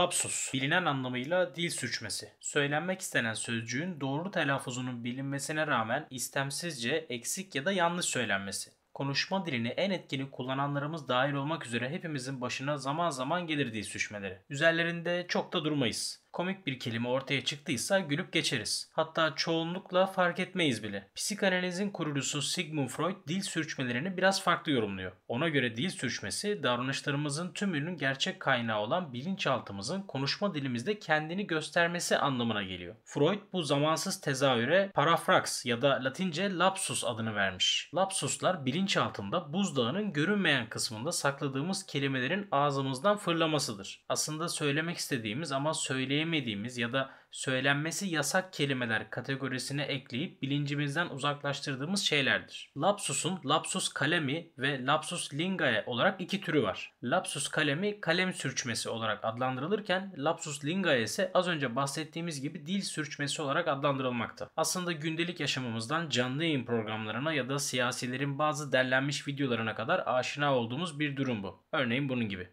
Lapsus, bilinen anlamıyla dil sürçmesi. Söylenmek istenen sözcüğün doğru telaffuzunun bilinmesine rağmen istemsizce eksik ya da yanlış söylenmesi. Konuşma dilini en etkili kullananlarımız dahil olmak üzere hepimizin başına zaman zaman gelir dil sürçmeleri. Üzerlerinde çok da durmayız. Komik bir kelime ortaya çıktıysa gülüp geçeriz. Hatta çoğunlukla fark etmeyiz bile. Psikanalizin kurucusu Sigmund Freud dil sürçmelerini biraz farklı yorumluyor. Ona göre dil sürçmesi davranışlarımızın tümünün gerçek kaynağı olan bilinçaltımızın konuşma dilimizde kendini göstermesi anlamına geliyor. Freud bu zamansız tezahüre parafraks ya da latince lapsus adını vermiş. Lapsuslar bilinçaltında buzdağının görünmeyen kısmında sakladığımız kelimelerin ağzımızdan fırlamasıdır. Aslında söylemek istediğimiz ama söyleyemediğimiz söyleyemediğimiz ya da söylenmesi yasak kelimeler kategorisine ekleyip bilincimizden uzaklaştırdığımız şeylerdir. Lapsus'un lapsus kalemi ve lapsus lingae olarak iki türü var. Lapsus kalemi kalem sürçmesi olarak adlandırılırken lapsus lingae ise az önce bahsettiğimiz gibi dil sürçmesi olarak adlandırılmakta. Aslında gündelik yaşamımızdan canlı yayın programlarına ya da siyasilerin bazı derlenmiş videolarına kadar aşina olduğumuz bir durum bu. Örneğin bunun gibi.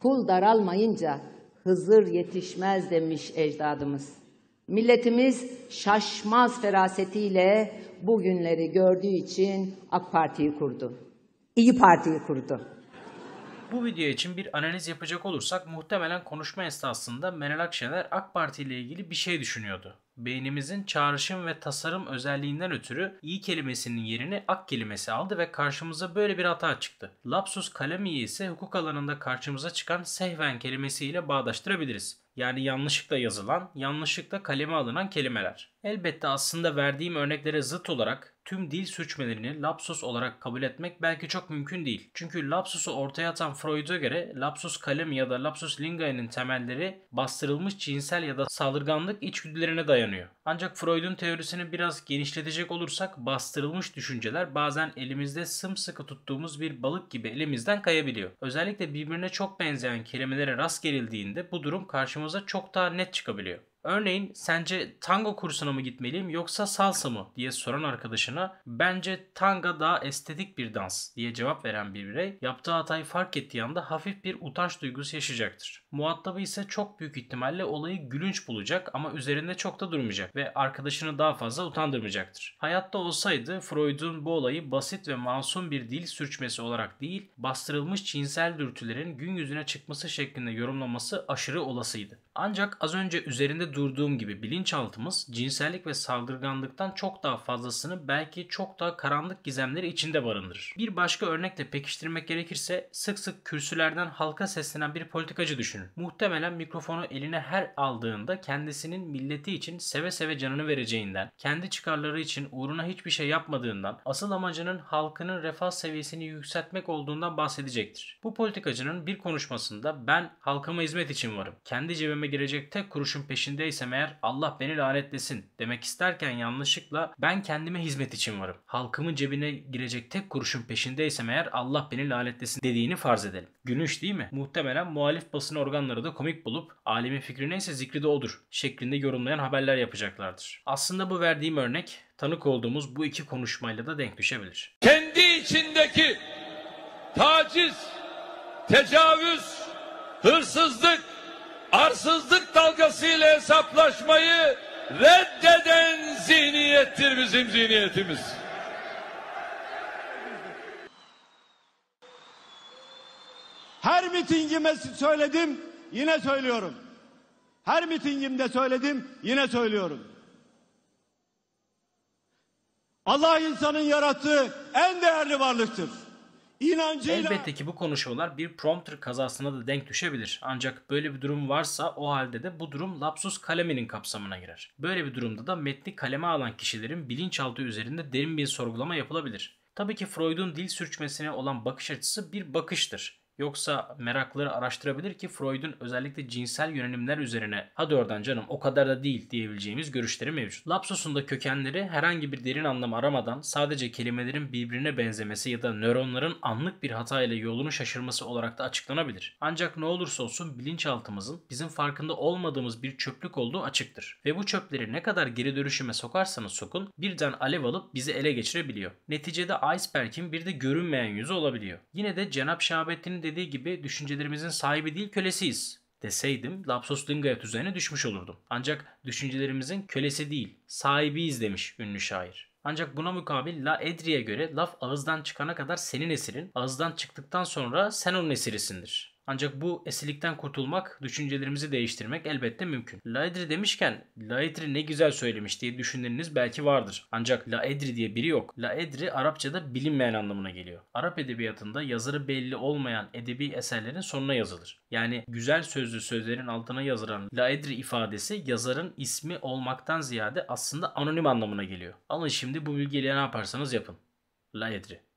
Kul daralmayınca Hızır yetişmez demiş ecdadımız. Milletimiz şaşmaz ferasetiyle bugünleri günleri gördüğü için AK Parti'yi kurdu. İyi Parti'yi kurdu. Bu video için bir analiz yapacak olursak muhtemelen konuşma esnasında Meral Akşener AK Parti ile ilgili bir şey düşünüyordu beynimizin çağrışım ve tasarım özelliğinden ötürü iyi kelimesinin yerini ak kelimesi aldı ve karşımıza böyle bir hata çıktı. Lapsus kalemiyi ise hukuk alanında karşımıza çıkan sehven kelimesiyle bağdaştırabiliriz yani yanlışlıkla yazılan, yanlışlıkla kaleme alınan kelimeler. Elbette aslında verdiğim örneklere zıt olarak tüm dil sürçmelerini lapsus olarak kabul etmek belki çok mümkün değil. Çünkü lapsusu ortaya atan Freud'a göre lapsus kalem ya da lapsus linguae'nin temelleri bastırılmış cinsel ya da saldırganlık içgüdülerine dayanıyor. Ancak Freud'un teorisini biraz genişletecek olursak bastırılmış düşünceler bazen elimizde sımsıkı tuttuğumuz bir balık gibi elimizden kayabiliyor. Özellikle birbirine çok benzeyen kelimelere rast gelildiğinde bu durum karşı karşımıza çok daha net çıkabiliyor. Örneğin sence tango kursuna mı gitmeliyim yoksa salsa mı diye soran arkadaşına bence tanga daha estetik bir dans diye cevap veren bir birey yaptığı hatayı fark ettiği anda hafif bir utanç duygusu yaşayacaktır. Muhatabı ise çok büyük ihtimalle olayı gülünç bulacak ama üzerinde çok da durmayacak ve arkadaşını daha fazla utandırmayacaktır. Hayatta olsaydı Freud'un bu olayı basit ve masum bir dil sürçmesi olarak değil bastırılmış cinsel dürtülerin gün yüzüne çıkması şeklinde yorumlaması aşırı olasıydı. Ancak az önce üzerinde durduğum gibi bilinçaltımız cinsellik ve saldırganlıktan çok daha fazlasını belki çok daha karanlık gizemleri içinde barındırır. Bir başka örnekle pekiştirmek gerekirse sık sık kürsülerden halka seslenen bir politikacı düşünün. Muhtemelen mikrofonu eline her aldığında kendisinin milleti için seve seve canını vereceğinden, kendi çıkarları için uğruna hiçbir şey yapmadığından, asıl amacının halkının refah seviyesini yükseltmek olduğundan bahsedecektir. Bu politikacının bir konuşmasında ben halkıma hizmet için varım. Kendi cebime girecek tek kuruşun peşinde şekildeysem eğer Allah beni lanetlesin demek isterken yanlışlıkla ben kendime hizmet için varım. Halkımın cebine girecek tek kuruşun peşindeysem eğer Allah beni lanetlesin dediğini farz edelim. Gülünç değil mi? Muhtemelen muhalif basın organları da komik bulup alemin fikri neyse zikri de odur şeklinde yorumlayan haberler yapacaklardır. Aslında bu verdiğim örnek tanık olduğumuz bu iki konuşmayla da denk düşebilir. Kendi içindeki taciz, tecavüz, hırsızlık, arsızlık dalgasıyla hesaplaşmayı reddeden zihniyettir bizim zihniyetimiz. Her mitingime söyledim, yine söylüyorum. Her mitingimde söyledim, yine söylüyorum. Allah insanın yarattığı en değerli varlıktır inancıyla... Elbette ki bu konuşmalar bir prompter kazasına da denk düşebilir. Ancak böyle bir durum varsa o halde de bu durum lapsus kaleminin kapsamına girer. Böyle bir durumda da metni kaleme alan kişilerin bilinçaltı üzerinde derin bir sorgulama yapılabilir. Tabii ki Freud'un dil sürçmesine olan bakış açısı bir bakıştır. Yoksa merakları araştırabilir ki Freud'un özellikle cinsel yönelimler üzerine hadi oradan canım o kadar da değil diyebileceğimiz görüşleri mevcut. Lapsus'un da kökenleri herhangi bir derin anlam aramadan sadece kelimelerin birbirine benzemesi ya da nöronların anlık bir hata ile yolunu şaşırması olarak da açıklanabilir. Ancak ne olursa olsun bilinçaltımızın bizim farkında olmadığımız bir çöplük olduğu açıktır. Ve bu çöpleri ne kadar geri dönüşüme sokarsanız sokun birden alev alıp bizi ele geçirebiliyor. Neticede iceberg'in bir de görünmeyen yüzü olabiliyor. Yine de Cenap Şahabettin'in dediği gibi düşüncelerimizin sahibi değil kölesiyiz deseydim lapsus linguae düzene düşmüş olurdum. Ancak düşüncelerimizin kölesi değil, sahibiyiz demiş ünlü şair. Ancak buna mukabil La Edri'ye göre laf ağızdan çıkana kadar senin esirin, ağızdan çıktıktan sonra sen onun esirisindir. Ancak bu esilikten kurtulmak, düşüncelerimizi değiştirmek elbette mümkün. Laedri demişken Laedri ne güzel söylemiş diye düşüneniniz belki vardır. Ancak Laedri diye biri yok. Laedri Arapçada bilinmeyen anlamına geliyor. Arap edebiyatında yazarı belli olmayan edebi eserlerin sonuna yazılır. Yani güzel sözlü sözlerin altına yazılan Laedri ifadesi yazarın ismi olmaktan ziyade aslında anonim anlamına geliyor. Alın şimdi bu bilgiyle ne yaparsanız yapın. Laedri.